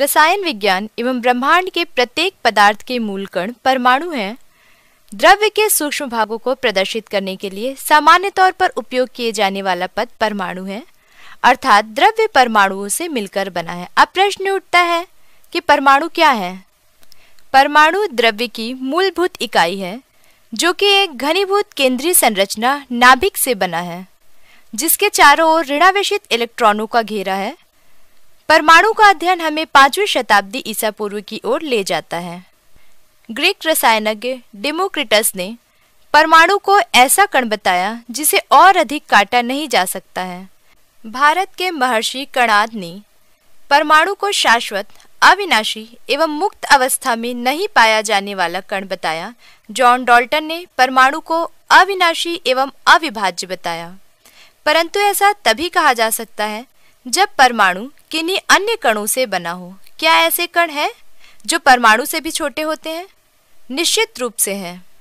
रसायन विज्ञान एवं ब्रह्मांड के प्रत्येक पदार्थ के मूल कण परमाणु हैं द्रव्य के सूक्ष्म भागों को प्रदर्शित करने के लिए सामान्य तौर पर उपयोग किए जाने वाला पद परमाणु है अर्थात द्रव्य परमाणुओं से मिलकर बना है अब प्रश्न उठता है कि परमाणु क्या है परमाणु द्रव्य की मूलभूत इकाई है जो कि एक घनीभूत केंद्रीय संरचना नाभिक से बना है जिसके चारों ओर ऋणावेशित इलेक्ट्रॉनों का घेरा है परमाणु का अध्ययन हमें पांचवी शताब्दी ईसा पूर्व की ओर ले जाता है ग्रीक रसायनज्ञ डेमोक्रिटस ने परमाणु को ऐसा कण बताया जिसे और अधिक काटा नहीं जा सकता है भारत के महर्षि कणाद ने परमाणु को शाश्वत अविनाशी एवं मुक्त अवस्था में नहीं पाया जाने वाला कण बताया जॉन डॉल्टन ने परमाणु को अविनाशी एवं अविभाज्य बताया परंतु ऐसा तभी कहा जा सकता है जब परमाणु किन्हीं अन्य कणों से बना हो क्या ऐसे कण हैं जो परमाणु से भी छोटे होते हैं निश्चित रूप से हैं